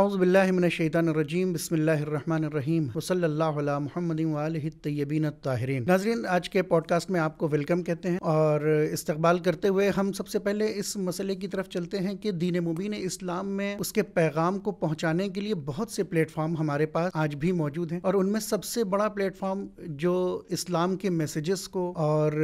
अउज़बिल्लिमिनशैतानरजीम बसमीम वसल्ला महमद तयबीन ताहरीन नाजरीन आज के पॉडकास्ट में आपको वेलकम कहते हैं और इस्तकबाल करते हुए हम सबसे पहले इस मसले की तरफ चलते हैं कि दीन मुबीन इस्लाम में उसके पैगाम को पहुँचाने के लिए बहुत से प्लेटफॉर्म हमारे पास आज भी मौजूद हैं और उनमें सबसे बड़ा प्लेटफॉर्म जो इस्लाम के मैसेजेस को और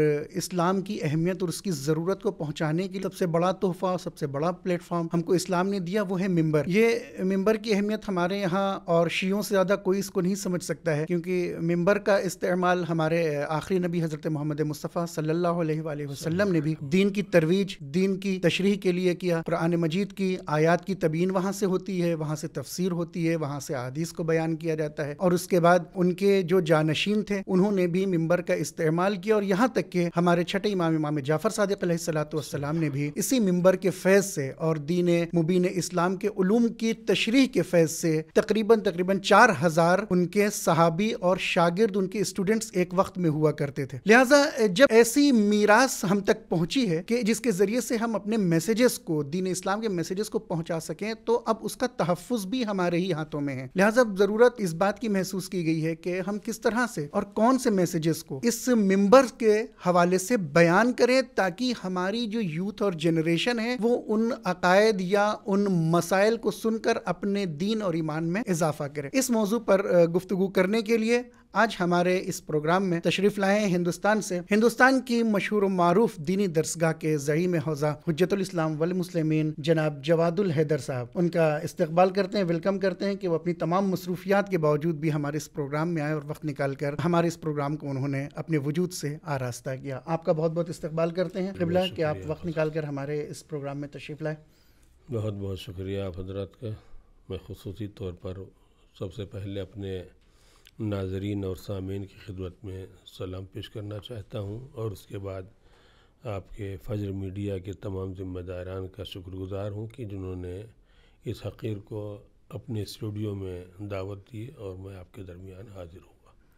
इस्लाम की अहमियत और उसकी ज़रूरत को पहुँचाने के लिए सबसे बड़ा तोहफा सबसे बड़ा प्लेटफॉर्म हमको इस्लाम ने दिया वो है मेम्बर ये मेम्बर मेंबर की अहमियत हमारे यहाँ और शीयों से ज़्यादा कोई इसको नहीं समझ सकता है क्योंकि मेंबर का इस्तेमाल हमारे आखिरी नबी हज़रत मोहम्मद मुस्तफ़ा अलैहि वसल्लम ने भी दीन की तरवीज दीन की तशरी के लिए किया कुरान मजीद की आयात की तबीन वहाँ से होती है वहाँ से तफसीर होती है वहाँ से अदीस को बयान किया जाता है और उसके बाद उनके जो जानशीन थे उन्होंने भी मेम्बर का इस्तेमाल किया और यहाँ तक के हमारे छठे इमाम इमाम जाफर सदक सलाम ने भी इसी मेम्बर के फैज से और दीन मुबीन इस्लाम के उलूम की तशरी तशरीह के फैज से तकरीबन तकरीबन चार हजार उनके सहाबी और शागिर्द उनके स्टूडेंट्स एक वक्त में हुआ करते थे लिहाजा जब ऐसी मीरास हम तक पहुंची है कि जिसके जरिए से हम अपने मैसेजेस को दीन इस्लाम के मैसेजेस को पहुंचा सकें तो अब उसका तहफ़ भी हमारे ही हाथों में है लिहाजा ज़रूरत इस बात की महसूस की गई है कि हम किस तरह से और कौन से मैसेजेस को इस मेंबर के हवाले से बयान करें ताकि हमारी जो यूथ और जनरेशन है वो उन अकायद या उन मसाइल को सुनकर अपने अपने दीन और ईमान में इजाफा करें इस मौजू पर गुफ्तु करने के लिए आज हमारे इस प्रोग्राम में तशरीफ लाए हिंदुस्तान से हिंदुस्तान की मशहूर मारूफ दीनी दरसगाह के जही में हौजा इस्लाम वल मुसलमिन जनाब जवादुल हैदर साहब उनका इस्तकबाल करते हैं वेलकम करते हैं कि वो अपनी तमाम मसरूफियात के बावजूद भी हमारे इस प्रोग्राम में आए और वक्त निकाल कर हमारे इस प्रोग्राम को उन्होंने अपने वजूद से आरास्ता किया आपका बहुत बहुत इस्तेबाल करते हैं कि आप वक्त निकाल कर हमारे इस प्रोग्राम में तशरीफ लाए बहुत बहुत शुक्रिया आप हजरात का मैं खसूसी तौर पर सबसे पहले अपने नाजरीन और सामीन की खिदमत में सलाम पेश करना चाहता हूँ और उसके बाद आपके फजर मीडिया के तमाम ज़िम्मेदारान का शुक्रगुजार हूँ कि जिन्होंने इस हकीर को अपने स्टूडियो में दावत दी और मैं आपके दरमियान हाजिर हूँ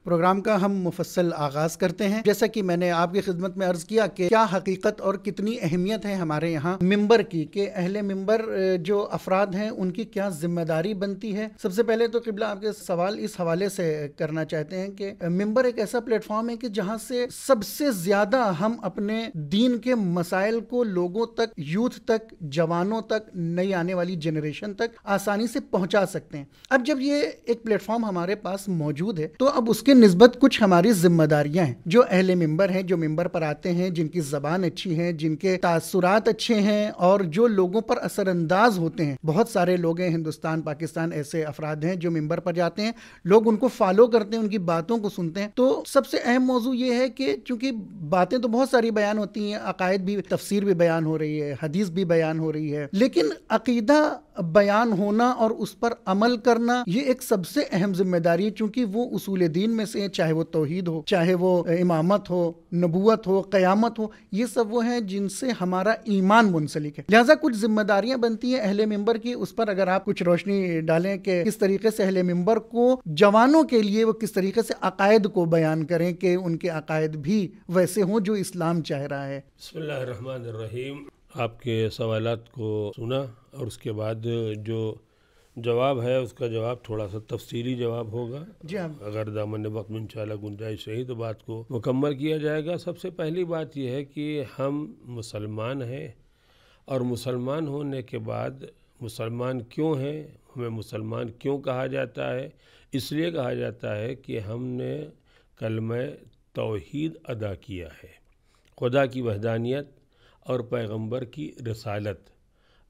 प्रोग्राम का हम मुफसल आगाज़ करते हैं जैसा कि मैंने आपकी खिदमत में अर्ज़ किया कि क्या हकीकत और कितनी अहमियत है हमारे यहाँ मेंबर की के अहले मेम्बर जो अफराद हैं उनकी क्या जिम्मेदारी बनती है सबसे पहले तो किबला आपके सवाल इस हवाले से करना चाहते हैं कि मेम्बर एक ऐसा प्लेटफॉर्म है कि जहाँ से सबसे ज़्यादा हम अपने दीन के मसाइल को लोगों तक यूथ तक जवानों तक नई आने वाली जनरेशन तक आसानी से पहुंचा सकते हैं अब जब ये एक प्लेटफॉर्म हमारे पास मौजूद है तो अब उसके नस्बत कुछ हमारी जिम्मेदारियां हैं जो अहले मेम्बर हैं जो मेम्बर पर आते हैं जिनकी जबान अच्छी है जिनके तासुरात अच्छे हैं और जो लोगों पर असरअंदाज होते हैं बहुत सारे लोग हैं हिंदुस्तान पाकिस्तान ऐसे अफराद हैं जो मेम्बर पर जाते हैं लोग उनको फॉलो करते हैं उनकी बातों को सुनते हैं तो सबसे अहम मौजू ये है कि चूंकि बातें तो बहुत सारी बयान होती हैं अकायद भी तफसीर भी बयान हो रही है हदीस भी बयान हो रही है लेकिन अकीदा बयान होना और उस पर अमल करना ये एक सबसे अहम जिम्मेदारी है चूंकि वो उसूल दीन में से चाहे वो तोहहीद हो चाहे वो इमामत हो नबूत हो क़यामत हो ये सब वो हैं जिनसे हमारा ईमान मुंसलिक है लिहाजा कुछ जिम्मेदारियां बनती हैं अहले मेम्बर की उस पर अगर आप कुछ रोशनी डालें कि किस तरीके से अहले मेम्बर को जवानों के लिए वो किस तरीके से अकायद को बयान करें कि उनके अकायद भी वैसे हों जो इस्लाम चाह रहा है आपके सवाल को सुना और उसके बाद जो जवाब है उसका जवाब थोड़ा सा तफसीली जवाब होगा जी हाँ अगर दामन वक्त में इंशाल्लाह गुंजाइश रही तो बात को मुकम्मल किया जाएगा सबसे पहली बात यह है कि हम मुसलमान हैं और मुसलमान होने के बाद मुसलमान क्यों हैं हमें मुसलमान क्यों कहा जाता है इसलिए कहा जाता है कि हमने कलम तोहद अदा किया है खुदा की वहदानियत और पैगंबर की रसालत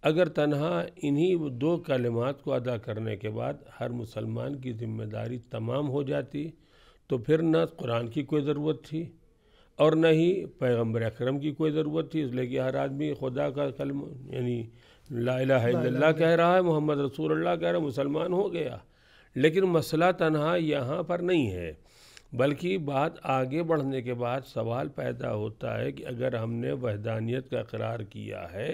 अगर तनहा इन्हीं दो कलमात को अदा करने के बाद हर मुसलमान की ज़िम्मेदारी तमाम हो जाती तो फिर न कुरान की कोई ज़रूरत थी और न ही पैगम्बर अक्रम की कोई ज़रूरत थी इसलिए कि हर आदमी खुदा का कलम यानी ला कह रहा है मोहम्मद रसूल अल्लाह कह रहा है मुसलमान हो गया लेकिन मसला तनहा यहाँ पर नहीं है बल्कि बात आगे बढ़ने के बाद सवाल पैदा होता है कि अगर हमने वहदानियत का करार किया है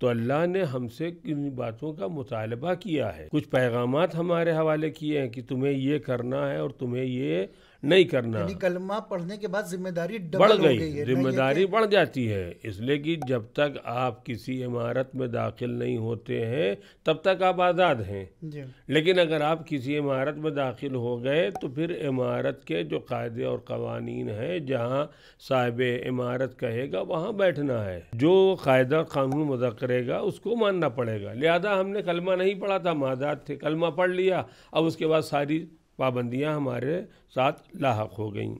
तो अल्लाह ने हमसे किन बातों का मुतालबा किया है कुछ पैगाम हमारे हवाले किए हैं कि तुम्हें ये करना है और तुम्हें ये नहीं करना कलमा पढ़ने के बाद जिम्मेदारी बढ़ गई जिम्मेदारी बढ़ जाती है इसलिए कि जब तक आप किसी इमारत में दाखिल नहीं होते हैं तब तक आप आज़ाद हैं लेकिन अगर आप किसी इमारत में दाखिल हो गए तो फिर इमारत के जो कायदे और कवानीन हैं जहाँ साहिब इमारत कहेगा वहाँ बैठना है जो कायदा कानून मदा करेगा उसको मानना पड़ेगा लिहाजा हमने कलमा नहीं पढ़ा था हम आज़ाद थे कलमा पढ़ लिया अब उसके बाद सारी पाबंदियाँ हमारे साथ लाक हो गई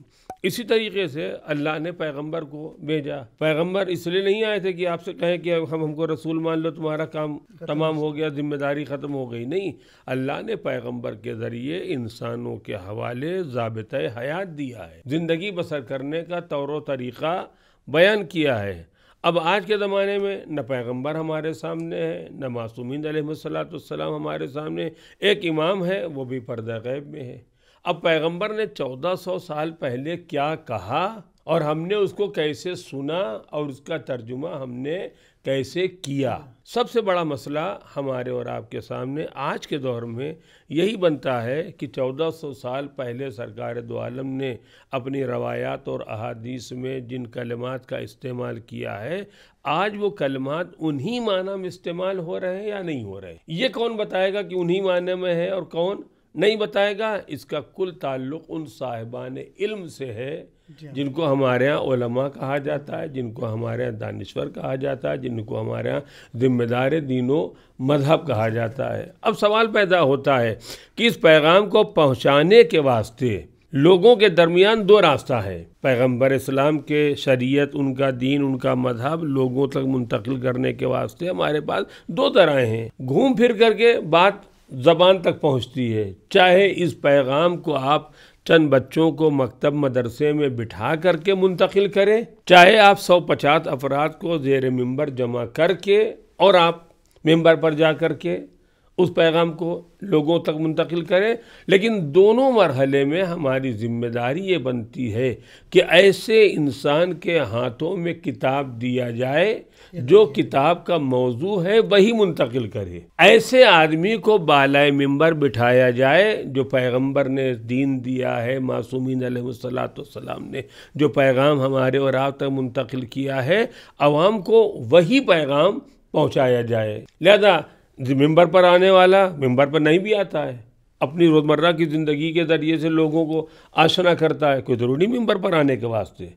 इसी तरीके से अल्लाह ने पैगंबर को भेजा पैगंबर इसलिए नहीं आए थे कि आपसे कहें कि हम हमको रसूल मान लो तुम्हारा काम तमाम हो गया जिम्मेदारी ख़त्म हो गई नहीं अल्लाह ने पैगंबर के ज़रिए इंसानों के हवाले ज़ाबत हयात दिया है ज़िंदगी बसर करने का तौर तरीक़ा बयान किया है अब आज के ज़माने में न पैगंबर हमारे सामने है न मासूमिन सलाम हमारे सामने एक इमाम है वो भी पर्दा गैब में है अब पैगंबर ने 1400 साल पहले क्या कहा और हमने उसको कैसे सुना और उसका तर्जुमा हमने कैसे किया सबसे बड़ा मसला हमारे और आपके सामने आज के दौर में यही बनता है कि 1400 साल पहले सरकार दो आलम ने अपनी रवायात और अहादीस में जिन कलमात का इस्तेमाल किया है आज वो कलमात उन्हीं माना में इस्तेमाल हो रहे हैं या नहीं हो रहे ये कौन बताएगा कि उन्हीं माने में है और कौन नहीं बताएगा इसका कुल ताल्लुक उन साहिबान इल्म से है हाँ। जिनको हमारे यहाँ ओलमा कहा जाता है जिनको हमारे यहाँ दानश्वर कहा जाता है जिनको हमारे यहाँ ज़िम्मेदार दीनों मजहब कहा जाता है अब सवाल पैदा होता है कि इस पैगाम को पहुँचाने के वास्ते लोगों के दरमियान दो रास्ता है पैगंबर इस्लाम के शरीयत उनका दीन उनका मजहब लोगों तक मुंतकिल करने के वास्ते हमारे पास दो तरह हैं घूम फिर करके बात ज़बान तक पहुँचती है चाहे इस पैगाम को आप चंद बच्चों को मकतब मदरसे में बिठा करके मुंतकिल करें चाहे आप सौ पचास अफराद को जेर मंबर जमा करके और आप मंबर पर जा कर के उस पैगाम को लोगों तक मुंतकिल करें लेकिन दोनों मरहले में हमारी ज़िम्मेदारी ये बनती है कि ऐसे इंसान के हाथों में किताब दिया जाए जो किताब का मौजू है वही मुंतकिल करे ऐसे आदमी को बालाए मंबर बिठाया जाए जो पैगंबर ने दीन दिया है मासूमिन सलाम ने जो पैगाम हमारे और आप तक मुंतकिल किया है आवाम को वही पैगाम पहुँचाया जाए लिहाजा मेम्बर पर आने वाला मेम्बर पर नहीं भी आता है अपनी रोज़मर्रा की ज़िंदगी के ज़रिए से लोगों को आशना करता है कोई ज़रूरी मेम्बर पर आने के वास्ते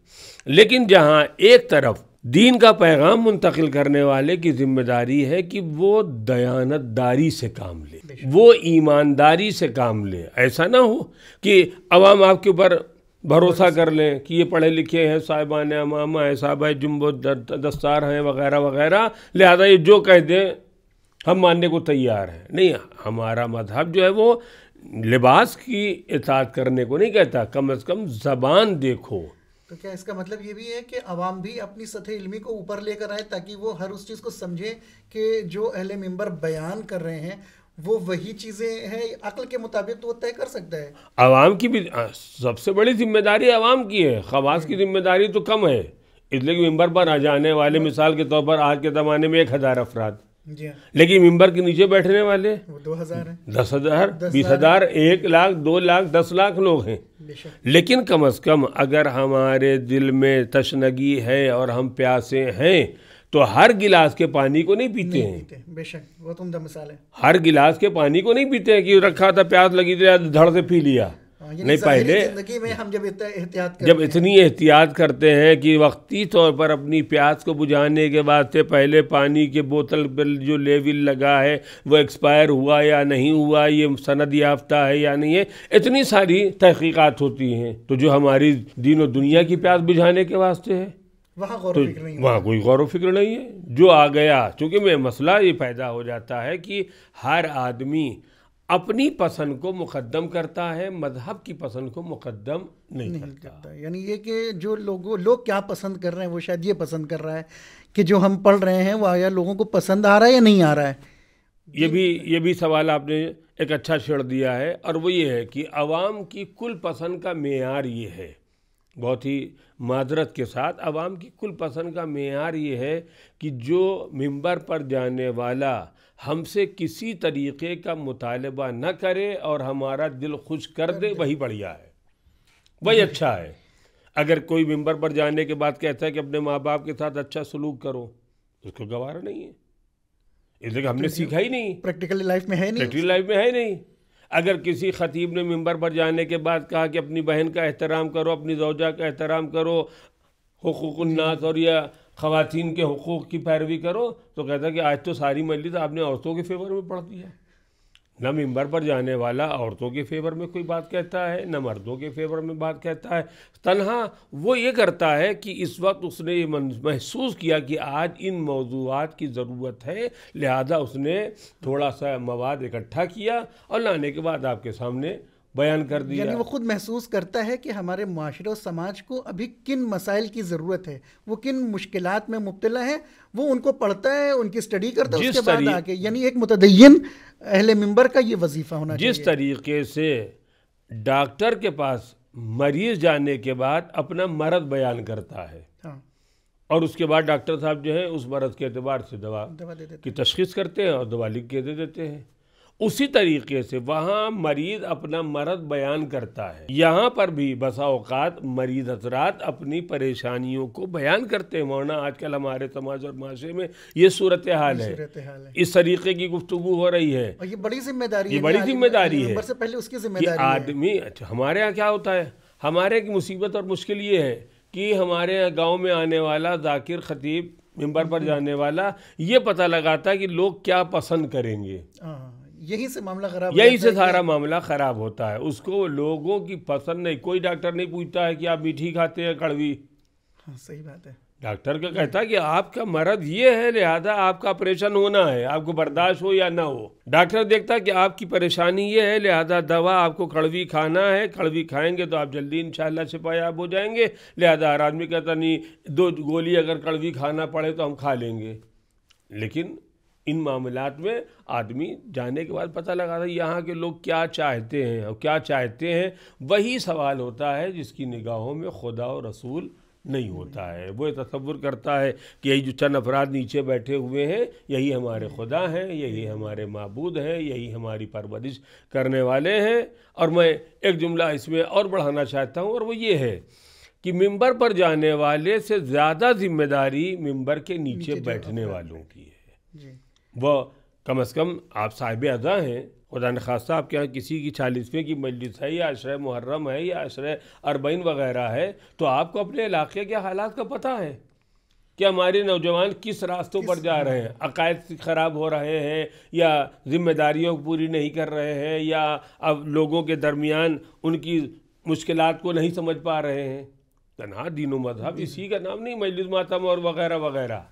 लेकिन जहाँ एक तरफ दीन का पैगाम मुंतकिल करने वाले की जिम्मेदारी है कि वो दयानतदारी से काम ले वो ईमानदारी से काम ले ऐसा ना हो कि अवाम आपके ऊपर भरोसा कर लें कि ये पढ़े लिखे हैं साहिबान अमामा है साहब जुम्बो दस्तार हैं वगैरह वगैरह लिहाजा ये जो कह दें हम मानने को तैयार हैं नहीं हमारा मजहब जो है वो लिबास की इतात करने को नहीं कहता कम अज़ कम ज़बान देखो तो क्या इसका मतलब ये भी है कि आवाम भी अपनी सतह इल्मी को ऊपर लेकर आए ताकि वो हर उस चीज़ को समझे कि जो अहल मंबर बयान कर रहे हैं वो वही चीज़ें हैं अक्ल के मुताबिक तो वो तय कर सकता है आवाम की भी सबसे बड़ी जिम्मेदारी आवाम की है खवास की हम्म। जिम्मेदारी तो कम है इसलिए मेम्बर पर आ जाने वाले मिसाल के तौर पर आज के ज़माने में एक हज़ार अफराद हाँ। लेकिन मेम्बर के नीचे बैठने वाले दो हजार दस हजार बीस हजार एक लाख दो लाख दस लाख लोग हैं लेकिन कम अज कम अगर हमारे दिल में तशनगी है और हम प्यासे हैं तो हर गिलास के पानी को नहीं पीते नहीं हैं पीते। बेशक वो तुम तो मसाले हर गिलास के पानी को नहीं पीते हैं कि रखा था प्यास लगी थी धड़ से पी लिया हाँ, नहीं पहले में हम जब एहतियात जब इतनी एहतियात करते हैं कि वक्ती तौर पर अपनी प्यास को बुझाने के वास्ते पहले पानी के बोतल पर जो लेवल लगा है वो एक्सपायर हुआ या नहीं हुआ ये सनद याफ्ता है या नहीं है इतनी सारी तहकीक़ात होती हैं तो जो हमारी दीन और दुनिया की प्यास बुझाने के वास्ते है वहाँ तो नहीं वहाँ कोई गौर फिक्र नहीं है जो आ गया चूँकि मैं मसला ये पैदा हो जाता है कि हर आदमी अपनी पसंद को मुकदम करता है मजहब की पसंद को मुकदम नहीं, नहीं करता, करता। यानी ये कि जो लोगों लोग क्या पसंद कर रहे हैं वो शायद ये पसंद कर रहा है कि जो हम पढ़ रहे हैं वो आया लोगों को पसंद आ रहा है या नहीं आ रहा है ये भी ये भी सवाल आपने एक अच्छा छेड़ दिया है और वो ये है कि आवाम की कुल पसंद का मैार ये है बहुत ही मादरत के साथ आवाम की कुल पसंद का मैार ये है कि जो मंबर पर जाने वाला हमसे किसी तरीक़े का मुतालबा न करे और हमारा दिल खुश कर दे वही बढ़िया है वही अच्छा है अगर कोई मंबर पर जाने के बाद कहता है कि अपने माँ बाप के साथ अच्छा सलूक करो तो उसको गवारा नहीं है इसलिए हमने सीखा ही नहीं प्रैक्टिकली लाइफ में है नहीं प्रैक्टिकल लाइफ में है नहीं अगर किसी ख़तीब ने मंबर पर जाने के बाद कहा कि अपनी बहन का एहतराम करो अपनी जोजा का एहतराम करो हकूक़नास और या ख़वान के हकूक़ की पैरवी करो तो कहता कि आज तो सारी मजलिस आपने औरतों के फेवर में पढ़ दी है न मंबर पर जाने वाला औरतों के फेवर में कोई बात कहता है न मर्दों के फेवर में बात कहता है तनहा वो ये करता है कि इस वक्त उसने ये महसूस किया कि आज इन मौजूद की ज़रूरत है लिहाजा उसने थोड़ा सा मवाद इकट्ठा किया और लाने के बाद आपके सामने बयान कर दिया यानी वो खुद महसूस करता है कि हमारे माशरे और समाज को अभी किन मसाइल की ज़रूरत है वो किन मुश्किल में मुबतला है वो उनको पढ़ता है उनकी स्टडी करता है उसके बाद आके यानी एक मुतदयन अहल मंबर का ये वजीफ़ा होना जिस तरीके से डॉक्टर के पास मरीज जाने के बाद अपना मरद बयान करता है हाँ। और उसके बाद डॉक्टर साहब जो है उस मरद के अतबार से दवा, दवा दे देते की तशखीस करते हैं और दवा लिख के दे देते हैं उसी तरीके से वहाँ मरीज अपना मरद बयान करता है यहाँ पर भी बसा अवकात मरीज हजरात अपनी परेशानियों को बयान करते हैं आज आजकल हमारे समाज और माशरे में ये सूरत हाल है इस तरीके की गुफ्तु हो रही है और ये बड़ी जिम्मेदारी ये बड़ी जिम्मेदारी है सबसे पहले उसकी जिम्मेदारी आदमी अच्छा हमारे यहाँ क्या होता है हमारे की मुसीबत और मुश्किल ये है कि हमारे यहाँ गाँव में आने वाला जाकिर खतीब मेम्बर पर हम्म। जाने वाला ये पता लगाता है कि लोग क्या पसंद करेंगे हाँ। यहीं से मामला खराब यहीं से सारा मामला खराब होता है उसको लोगों की पसंद नहीं कोई डॉक्टर नहीं पूछता है कि आप मीठी खाते हैं कड़वी हाँ सही बात है डॉक्टर का कहता है कि आपका मर्द ये है लिहाजा आपका ऑपरेशन होना है आपको बर्दाश्त हो या ना हो डॉक्टर देखता है कि आपकी परेशानी ये है लिहाजा दवा आपको कड़वी खाना है कड़वी खाएंगे तो आप जल्दी इंशाल्लाह छिपायाब हो जाएंगे लिहाजा हर आदमी कहता नहीं दो गोली अगर कड़वी खाना पड़े तो हम खा लेंगे लेकिन इन मामला में आदमी जाने के बाद पता लगा था यहाँ के लोग क्या चाहते हैं और क्या चाहते हैं वही सवाल होता है जिसकी निगाहों में खुदा और रसूल नहीं होता है वो तस्वुर करता है कि यही जो चंद अफराद नीचे बैठे हुए हैं यही हमारे खुदा हैं यही हमारे मबूद हैं यही हमारी परवरिश करने वाले हैं और मैं एक जुमला इसमें और बढ़ाना चाहता हूँ और वो ये है कि मिंबर पर जाने वाले से ज़्यादा जिम्मेदारी मिंबर के नीचे, नीचे बैठने वालों की है व कम अज़ कम आप साहिब अदा हैं खुदा न खासा आपके यहाँ किसी की चालीसवें की मजलिस है या आश्रय मुहर्रम है या आश्रय अरबईन वगैरह है तो आपको अपने इलाके के हालात का पता है कि हमारे नौजवान किस रास्तों पर जा रहे हैं अकायद ख़राब हो रहे हैं या जिम्मेदारियों पूरी नहीं कर रहे हैं या अब लोगों के दरमियान उनकी मुश्किल को नहीं समझ पा रहे हैं तना दीन मजहब इसी का नाम नहीं मजलिस मातम और वगैरह वगैरह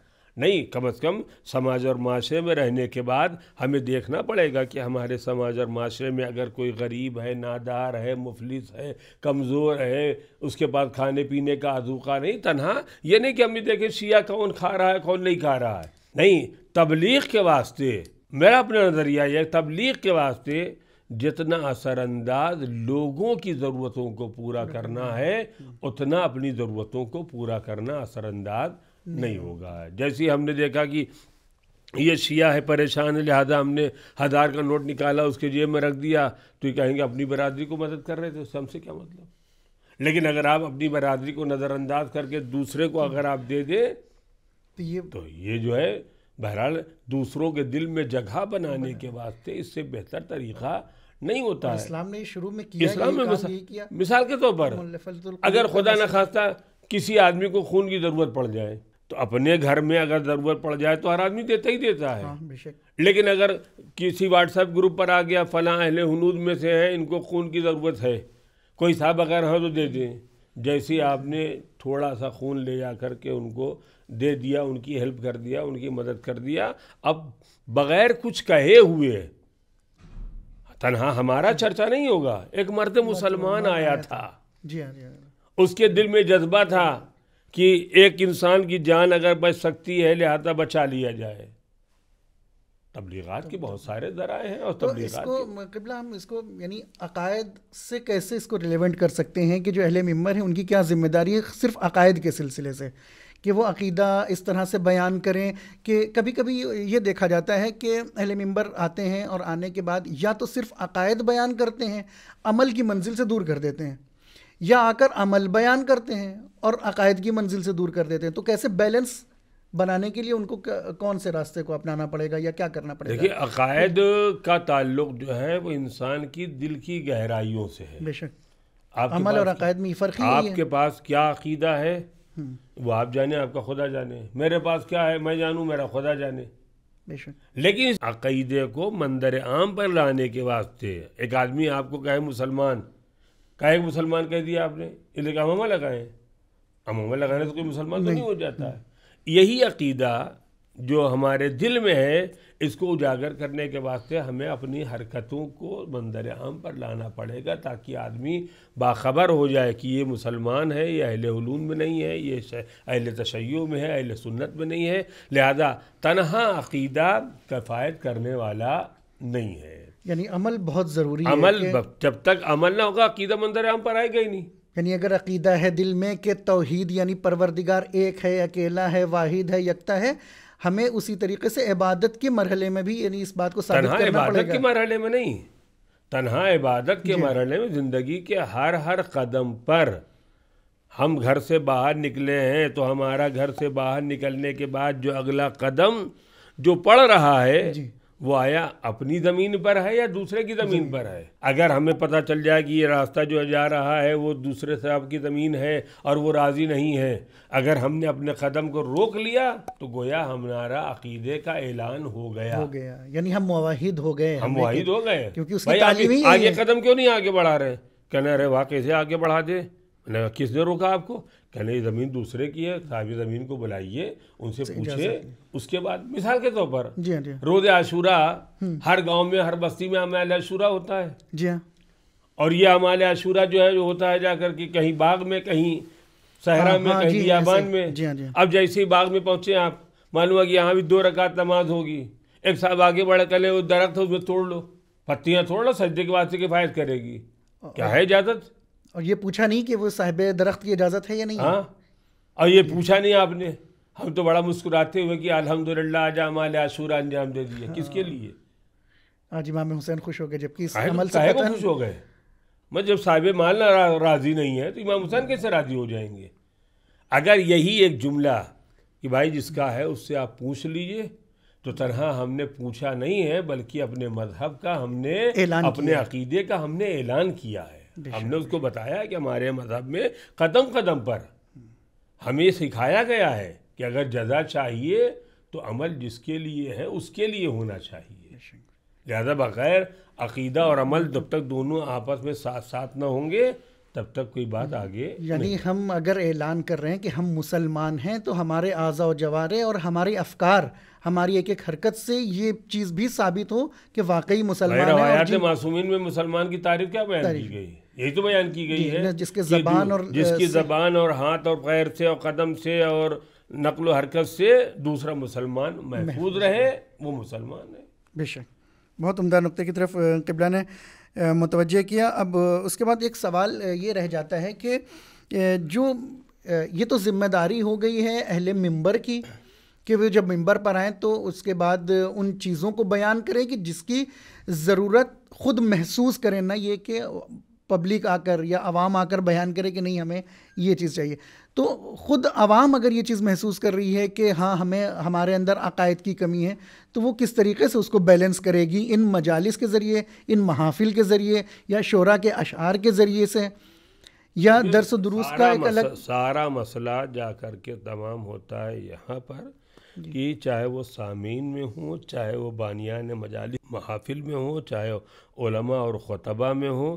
नहीं कम से कम समाज और माशरे में रहने के बाद हमें देखना पड़ेगा कि हमारे समाज और माशरे में अगर कोई गरीब है नादार है मुफलिस है कमज़ोर है उसके पास खाने पीने का आजूका नहीं तनहा ये नहीं कि अम्मी देखें शिया कौन खा रहा है कौन नहीं खा रहा है नहीं तबलीग के वास्ते मेरा अपना नज़रिया यह तबलीग के वास्ते जितना असरअंदाज लोगों की ज़रूरतों को पूरा करना है उतना अपनी ज़रूरतों को पूरा करना असरअंदाज नहीं होगा जैसे हमने देखा कि ये शिया है परेशान है लिहाजा हमने हज़ार का नोट निकाला उसके जेब में रख दिया तो ये कहेंगे अपनी बरादरी को मदद कर रहे थे उससे हमसे क्या मतलब लेकिन अगर आप अपनी बरादरी को नज़रअंदाज करके दूसरे को अगर आप दे दें तो ये तो ये जो है बहरहाल दूसरों के दिल में जगह बनाने के वास्ते इससे बेहतर तरीका नहीं होता है इस्लाम ने शुरू में किया इस्लाम में किया। मिसाल के तौर पर अगर खुदा न खास्ता किसी आदमी को खून की ज़रूरत पड़ जाए तो अपने घर में अगर ज़रूरत पड़ जाए तो हर आदमी देता ही देता है हाँ, लेकिन अगर किसी व्हाट्सएप ग्रुप पर आ गया फ़ला अहले हनूद में से है इनको खून की ज़रूरत है कोई साहब अगर हो तो दे दें जैसे आपने थोड़ा सा खून ले जा कर के उनको दे दिया उनकी हेल्प कर दिया उनकी मदद कर दिया अब बग़ैर कुछ कहे हुए तनहा हमारा चर्चा नहीं होगा एक मर्द मुसलमान आया था जी हाँ जी हाँ। उसके दिल में जज्बा था कि एक इंसान की जान अगर बच सकती है लिहाजा बचा लिया जाए तबलीगत के बहुत सारे दराए हैं और तो इसको कबला हम इसको यानी अकायद से कैसे इसको रिलेवेंट कर सकते हैं कि जो अहले मेम्बर हैं उनकी क्या जिम्मेदारी है सिर्फ अकायद के सिलसिले से कि वो अकीदा इस तरह से बयान करें कि कभी कभी ये देखा जाता है कि अहले मेम्बर आते हैं और आने के बाद या तो सिर्फ अकायद बयान करते हैं अमल की मंजिल से दूर कर देते हैं या आकर अमल बयान करते हैं और अकायद की मंजिल से दूर कर देते हैं तो कैसे बैलेंस बनाने के लिए उनको कौन से रास्ते को अपनाना पड़ेगा या क्या करना पड़ेगा देखिए अकायद का ताल्लुक जो है वो इंसान की दिल की गहराइयों से है बेशक अमल और अकायद में फ़र्क आपके पास क्या अकीदा है हम्म। वो आप जाने आपका खुदा जाने मेरे पास क्या है मैं जानू मेरा खुदा जाने लेकिन अकीदे को मंदर आम पर लाने के वास्ते एक आदमी आपको कहे मुसलमान काहे मुसलमान कह दिया आपने इसलिए अमामा लगाएं अमामा लगाने से कोई मुसलमान तो नहीं हो जाता है यही अकीदा जो हमारे दिल में है इसको उजागर करने के वास्ते हमें अपनी हरकतों को मंदर आम पर लाना पड़ेगा ताकि आदमी बाखबर हो जाए कि ये मुसलमान है ये अहल ून में नहीं है ये अहल तशैयों में है अहल सुन्नत में नहीं है लिहाजा तनहा अकीदा कफ़ायत करने वाला नहीं है यानी अमल बहुत ज़रूरी है अमल जब तक अमल ना होगा अकीदा मंदिर हम पर आएगा ही नहीं यानी अगर अकीदा है दिल में कि तोहहीद यानी परवरदिगार एक है अकेला है वाहिद है यकता है हमें उसी तरीके से इबादत के मरहले में भी यानी इस बात को साबित करना इबादत के मरहले में नहीं तनहा इबादत के मरहले में ज़िंदगी के हर हर कदम पर हम घर से बाहर निकले हैं तो हमारा घर से बाहर निकलने के बाद जो अगला कदम जो पड़ रहा है वो आया अपनी ज़मीन पर है या दूसरे की ज़मीन पर है अगर हमें पता चल जाए कि ये रास्ता जो जा रहा है वो दूसरे साहब की ज़मीन है और वो राज़ी नहीं है अगर हमने अपने कदम को रोक लिया तो गोया हमारा अकीदे का ऐलान हो गया हो गया यानी हम मुहिद हो गए हम मुहिद हो गए क्योंकि उसकी आगे, आगे कदम क्यों नहीं आगे बढ़ा रहे कहना रहे वाकई से आगे बढ़ा दे किसने रोका आपको कहने ज़मीन दूसरे की है साहब ज़मीन को बुलाइए उनसे पूछे उसके बाद मिसाल के तौर पर जी हाँ, जी हाँ। रोज़ आशूरा हम्म। हर गांव में हर बस्ती में अमाल आशूरा होता है जी हाँ और ये अमाल आशूरा जो है जो होता है जाकर के कहीं बाग में कहीं सहरा हाँ, में कहीं बियाबान में जी जी अब जैसे ही बाग में पहुंचे आप मालूम है कि यहाँ भी दो रकात नमाज होगी एक साहब आगे बढ़ कर वो दरख्त है उसमें तोड़ लो पत्तियाँ तोड़ लो सजे के वास्ते किफ़ायत करेगी क्या है इजाज़त और ये पूछा नहीं कि वो साहिब दरख्त की इजाज़त है या नहीं हाँ और ये पूछा नहीं आपने हम तो बड़ा मुस्कुराते हुए कि अलहमदुल्ला आज हमारे अंजाम दे दिए हाँ। किसके लिए आज इमाम हुसैन खुश हो गए जबकि साहब अमल खुश हो गए मैं जब साहिब माल राज़ी नहीं है तो इमाम हुसैन कैसे राज़ी हो जाएंगे अगर यही एक जुमला कि भाई जिसका है उससे आप पूछ लीजिए तो तरह हमने पूछा नहीं है बल्कि अपने मजहब का हमने अपने अकीदे का हमने ऐलान किया है हमने उसको बताया कि हमारे मज़हब में कदम कदम पर हमें सिखाया गया है कि अगर जजा चाहिए तो अमल जिसके लिए है उसके लिए होना चाहिए लिहाजा बग़ैर अकीदा और अमल जब तक दोनों आपस में साथ साथ ना होंगे तब तक कोई बात आगे यानी हम अगर ऐलान कर रहे हैं कि हम मुसलमान हैं तो हमारे आज़ा जवारे और हमारे अफकार हमारी एक एक हरकत से ये चीज़ भी साबित हो कि वाकई मुसलमान मासूमिन में मुसलमान की तारीफ क्या बयान की गई यही तो बयान की गई है जिसके जबान और जिसकी जबान और हाथ और पैर से और कदम से और नकल हरकत से दूसरा मुसलमान महफूज रहे वो मुसलमान है बेशक बहुत उमदा नुक्ते की तरफ किबला ने मुतवजह किया अब उसके बाद एक सवाल ये रह जाता है कि जो ये तो ज़िम्मेदारी हो गई है अहले मंबर की कि वे जब मंबर पर आएँ तो उसके बाद उन चीज़ों को बयान करें कि जिसकी ज़रूरत ख़ुद महसूस करें ना ये कि पब्लिक आकर या आवाम आकर बयान करे कि नहीं हमें ये चीज़ चाहिए तो ख़ुद आवाम अगर ये चीज़ महसूस कर रही है कि हाँ हमें हमारे अंदर अकायद की कमी है तो वो किस तरीके से उसको बैलेंस करेगी इन मजालस के ज़रिए इन महाफिल के ज़रिए या शोरा के अशार के ज़रिए से या दरस दुरुस्त का एक अलग सारा मसला जा कर के तमाम होता है यहाँ पर कि चाहे वो सामीन में हो चाहे वो बानियान मजाल महाफिल में हो चाहे ओलमा और ख़तबा में हो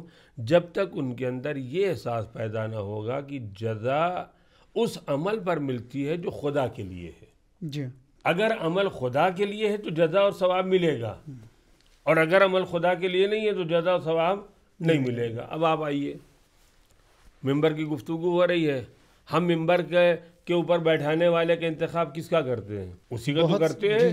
जब तक उनके अंदर ये एहसास पैदा ना होगा कि जजा उस अमल पर मिलती है जो खुदा के लिए है जी अगर अमल खुदा के लिए है तो जजा और सवाब मिलेगा और अगर अमल खुदा के लिए नहीं है तो जजा और सवाब नहीं मिलेगा अब आप आइए मेंबर की गुफ्तु हो रही है हम मेम्बर के के ऊपर बैठाने वाले का इंतखब किसका करते हैं उसी का तो करते हैं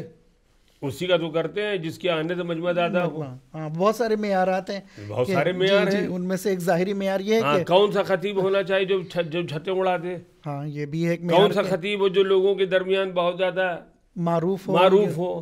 उसी का तो करते हैं जिसके आने से मजमा ज्यादा हो बहुत सारे मैार आते हैं बहुत सारे मैार हैं उनमें से एक जाहिरी मैार ये है कौन सा खतीब होना चाहिए जो जो छतें उड़ाते हाँ ये भी है कौन सा खतीब हो जो लोगों के दरमियान बहुत ज़्यादा मारूफ हो मारूफ हो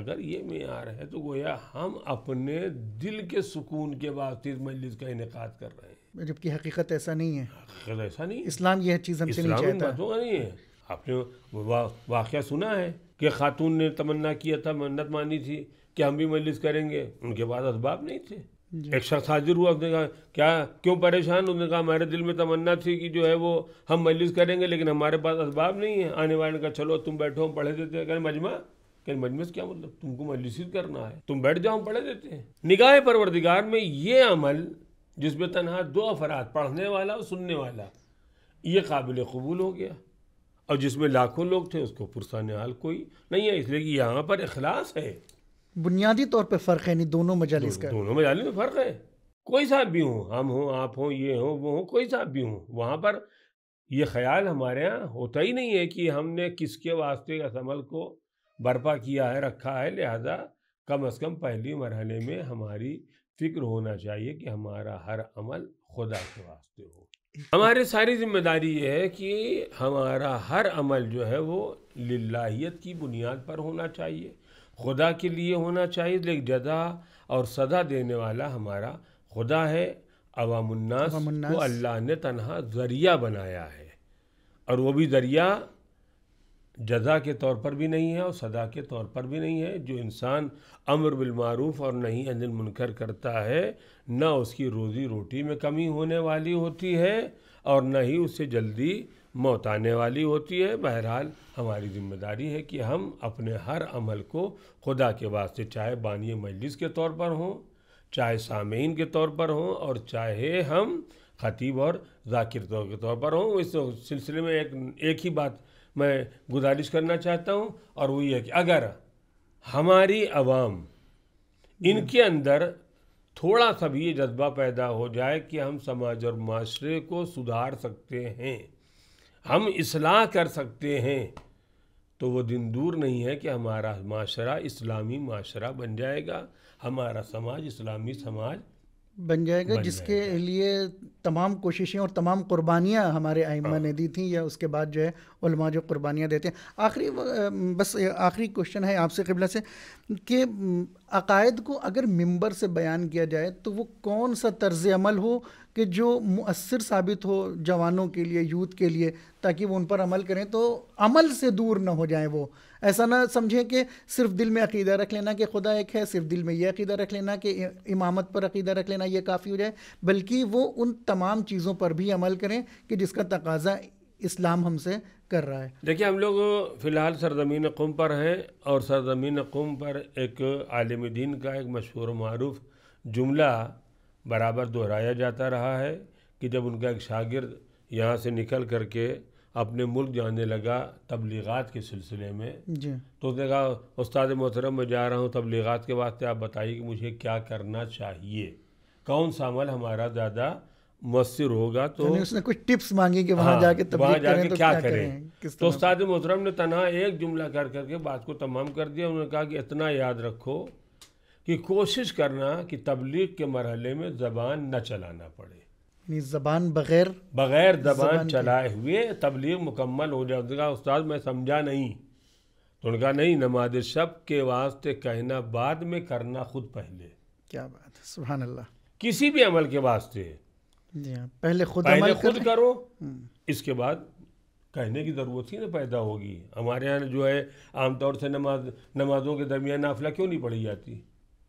अगर ये मैार है तो गोया हम अपने दिल के सुकून के बाद मजलिस का इनका कर रहे हैं जबकि हकीकत ऐसा नहीं है ऐसा नहीं इस्लाम यह चीज़ हमसे नहीं चाहता नहीं है आपने वा, वाक़ सुना है कि खातून ने तमन्ना किया था मन्नत मानी थी कि हम भी मजलिस करेंगे उनके पास असबाब नहीं थे एक शख्स हाजिर हुआ उसने कहा क्या क्यों परेशान उसने कहा हमारे दिल में तमन्ना थी कि जो है वो हम मजलिस करेंगे लेकिन हमारे पास असबाब नहीं है आने वाले का चलो तुम बैठो हम पढ़े देते हैं कहें मजमा कहीं मजमस क्या मतलब तुमको मजलिस करना है तुम बैठ जाओ हम पढ़े देते हैं निगाह परवरदिगार में ये अमल जिसमें तनहा दो अफराद पढ़ने वाला और सुनने वाला ये काबिल कबूल हो गया और जिसमें लाखों लोग थे उसको पुरसान हाल कोई नहीं है इसलिए कि यहाँ पर अखलास है बुनियादी तौर पर फ़र्क है नहीं दोनों मजालिस का दोनों मजालिस में फ़र्क है कोई साहब भी हों हम हों आप हों ये हों वो हों कोई साहब भी हों वहाँ पर ये ख्याल हमारे यहाँ होता ही नहीं है कि हमने किसके वास्ते इस अमल को बर्पा किया है रखा है लिहाजा कम अज़ कम पहली मरहले में हमारी फिक्र होना चाहिए कि हमारा हर अमल खुदा के वास्ते हो हमारी सारी जिम्मेदारी ये है कि हमारा हर अमल जो है वो लाहीत की बुनियाद पर होना चाहिए खुदा के लिए होना चाहिए लेकिन जदा और सदा देने वाला हमारा खुदा है अवामन्नास को अल्लाह ने तनहा ज़रिया बनाया है और वो भी ज़रिया जजा के तौर पर भी नहीं है और सदा के तौर पर भी नहीं है जो इंसान अमर बिलमूफ और नहीं अनिल मुनकर करता है ना उसकी रोज़ी रोटी में कमी होने वाली होती है और ना ही उससे जल्दी मौत आने वाली होती है बहरहाल हमारी जिम्मेदारी है कि हम अपने हर अमल को खुदा के वास्ते चाहे बानिय मजलिस के तौर पर हों चाहे सामीन के तौर पर हों और चाहे हम खतीब और जाकिर तौर के तौर पर हों इस सिलसिले में एक एक ही बात मैं गुजारिश करना चाहता हूँ और वो ये कि अगर हमारी आवाम इनके अंदर थोड़ा सा भी ये जज्बा पैदा हो जाए कि हम समाज और माशरे को सुधार सकते हैं हम इसलाह कर सकते हैं तो वो दिन दूर नहीं है कि हमारा माशरा इस्लामी माशरा बन जाएगा हमारा समाज इस्लामी समाज बन जाएगा बन जिसके जाएगा। लिए तमाम कोशिशें और तमाम कुर्बानियाँ हमारे आइमा हाँ। ने दी थी या उसके बाद जो है उलमा जो कुर्बानियाँ देते हैं आखिरी बस आखिरी क्वेश्चन है आपसे कबला से कि अकायद को अगर मंबर से बयान किया जाए तो वो कौन सा तर्ज अमल हो कि जो मुसर साबित हो जवानों के लिए यूथ के लिए ताकि वो उन पर अमल करें तो अमल से दूर ना हो जाएं वो ऐसा ना समझें कि सिर्फ दिल में अकीदा रख लेना कि खुदा एक है सिर्फ दिल में ये अकीदा रख लेना कि इमामत पर अकीदा रख लेना ये काफ़ी हो जाए बल्कि वो उन तमाम चीज़ों पर भी अमल करें कि जिसका तकाजा इस्लाम हमसे कर रहा है देखिए हम लोग फ़िलहाल सरजमीन कुम पर हैं और सरजमीन कुम पर एक आलम दिन का एक मशहूर मरूफ जुमला बराबर दोहराया जाता रहा है कि जब उनका एक शागिर्द यहाँ से निकल करके अपने मुल्क जाने लगा तबलीगत के सिलसिले में तो उसने कहा उस्ताद मोहतरम मैं जा रहा हूँ तबलीगत के वास्ते आप बताइए कि मुझे क्या करना चाहिए कौन सा अमल हमारा ज़्यादा मौसर होगा तो उसने कुछ टिप्स मांगी कि वहाँ हाँ, जाके वहाँ जाके तो क्या, करें, करें? तो उस्ताद मोहतरम ने तना एक जुमला कर करके बात को तमाम कर दिया उन्होंने कहा कि इतना याद रखो कि कोशिश करना कि तबलीग के मरहले में ज़बान न चलाना पड़े ज़बान बग़ैर बग़ैर ज़बान चलाए हुए तबलीग मुकम्मल हो जाएगा उस्ताद मैं समझा नहीं तो उनका नहीं नमाज शब के वास्ते कहना बाद में करना खुद पहले क्या बात है सुबह अल्लाह किसी भी अमल के वास्ते हाँ, पहले खुद पहले अमल खुद करो हम्म। इसके बाद कहने की ज़रूरत ही ना पैदा होगी हमारे यहाँ जो है आमतौर से नमाज नमाज़ों के दरमियान नाफिला क्यों नहीं पढ़ी जाती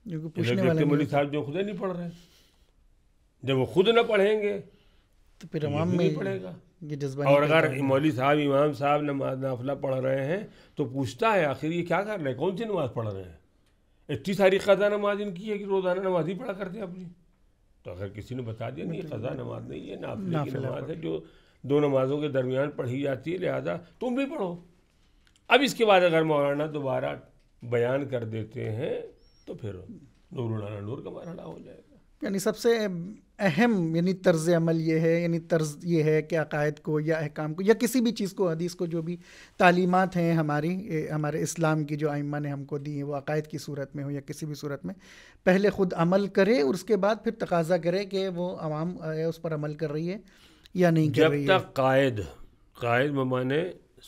जो साहब जो खुद नहीं पढ़ रहे जब वो खुद ना पढ़ेंगे तो फिर इमाम में नहीं पढ़ेगा और अगर मौली साहब इमाम साहब नमाज नाफला पढ़ रहे हैं तो पूछता है आखिर ये क्या कर रहे हैं कौन सी नमाज पढ़ रहे हैं इतनी सारी खज़ा नमाज इनकी है कि रोज़ाना नमाज ही पढ़ा करते अपनी तो अगर किसी ने बता दिया नहीं खज़ा नमाज नहीं है नाफले की नमाज है जो दो नमाज़ों के दरमियान पढ़ी जाती है लिहाजा तुम भी पढ़ो अब इसके बाद अगर मौलाना दोबारा बयान कर देते हैं तो फिर नूर नूर का मरहला हो जाएगा यानी सबसे अहम यानी तर्ज अमल ये है यानी तर्ज ये है कि अकायद को या अहकाम को या किसी भी चीज़ को हदीस को जो भी तालीमत हैं हमारी हमारे इस्लाम की जो आइमा ने हमको दी है वो अकायद की सूरत में हो या किसी भी सूरत में पहले ख़ुद अमल करे और उसके बाद फिर तकाजा करे कि वो आवाम उस पर अमल कर रही है या नहीं कर रही तक है कायद कायद ममाने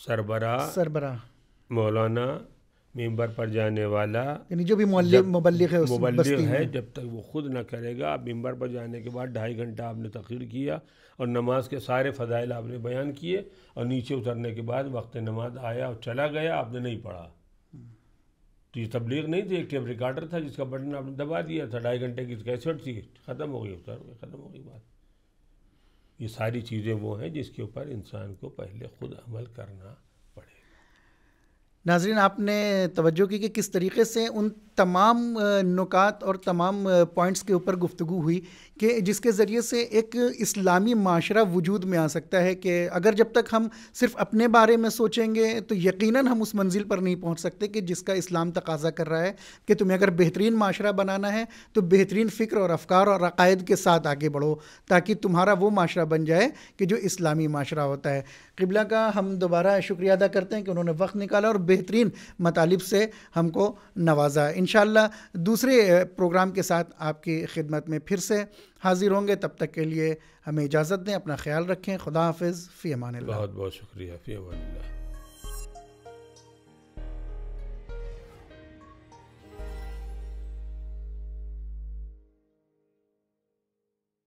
सरबरा सरबरा मौलाना मेंबर पर जाने वाला यानी जो भी मुबलिक है मुबलिक है जब तक वो खुद ना करेगा आप मेंबर पर जाने के बाद ढाई घंटा आपने तखीर किया और नमाज के सारे फ़जाइल आपने बयान किए और नीचे उतरने के बाद वक्त नमाज आया और चला गया आपने नहीं पढ़ा तो ये तबलीग नहीं थी एक टेप रिकॉर्डर था जिसका बटन आपने दबा दिया था ढाई घंटे की कैसेट थी ख़त्म हो गई उतर गई ख़त्म हो गई बात ये सारी चीज़ें वो हैं जिसके ऊपर इंसान को पहले खुद अमल करना नाजरीन आपने तवज्जो की कि किस तरीके से उन तमाम नुकात और तमाम पॉइंट्स के ऊपर गुफ्तु हुई कि जिसके ज़रिए से एक इस्लामी माशरा वजूद में आ सकता है कि अगर जब तक हम सिर्फ अपने बारे में सोचेंगे तो यकीनन हम उस मंजिल पर नहीं पहुंच सकते कि जिसका इस्लाम तकाजा कर रहा है कि तुम्हें अगर बेहतरीन माशरा बनाना है तो बेहतरीन फ़िक्र और अफकार और अकायद के साथ आगे बढ़ो ताकि तुम्हारा वो माशरा बन जाए कि जो इस्लामी माशरा होता है किबला का हम दोबारा शुक्रिया अदा करते हैं कि उन्होंने वक्त निकाला और बेहतरीन मतलब से हमको नवाजा इन दूसरे प्रोग्राम के साथ आपकी खिदमत में फिर से हाजिर होंगे तब तक के लिए हमें इजाज़त दें अपना ख्याल रखें खुदा हाफ फ़ी अमान बहुत बहुत शुक्रिया फ़ी अमान